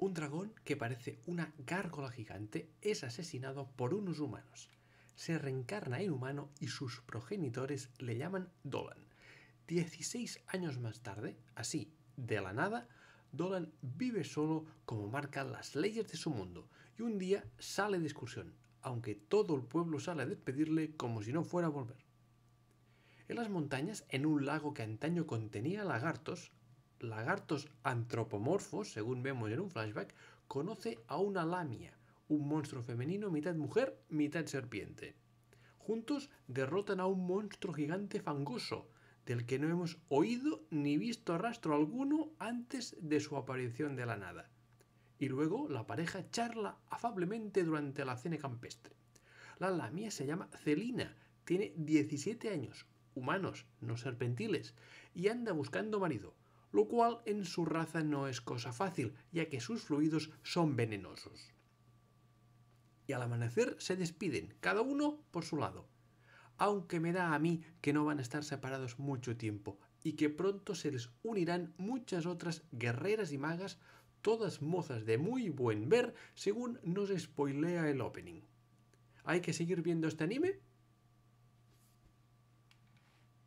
Un dragón que parece una gárgola gigante es asesinado por unos humanos. Se reencarna en humano y sus progenitores le llaman Dolan. 16 años más tarde, así, de la nada, Dolan vive solo como marcan las leyes de su mundo y un día sale de excursión, aunque todo el pueblo sale a despedirle como si no fuera a volver. En las montañas, en un lago que antaño contenía lagartos, lagartos antropomorfos, según vemos en un flashback, conoce a una lamia, un monstruo femenino mitad mujer, mitad serpiente. Juntos derrotan a un monstruo gigante fangoso, del que no hemos oído ni visto rastro alguno antes de su aparición de la nada. Y luego la pareja charla afablemente durante la cena campestre. La lamia se llama Celina, tiene 17 años, humanos, no serpentiles, y anda buscando marido lo cual en su raza no es cosa fácil, ya que sus fluidos son venenosos. Y al amanecer se despiden, cada uno por su lado, aunque me da a mí que no van a estar separados mucho tiempo y que pronto se les unirán muchas otras guerreras y magas, todas mozas de muy buen ver, según nos spoilea el opening. ¿Hay que seguir viendo este anime?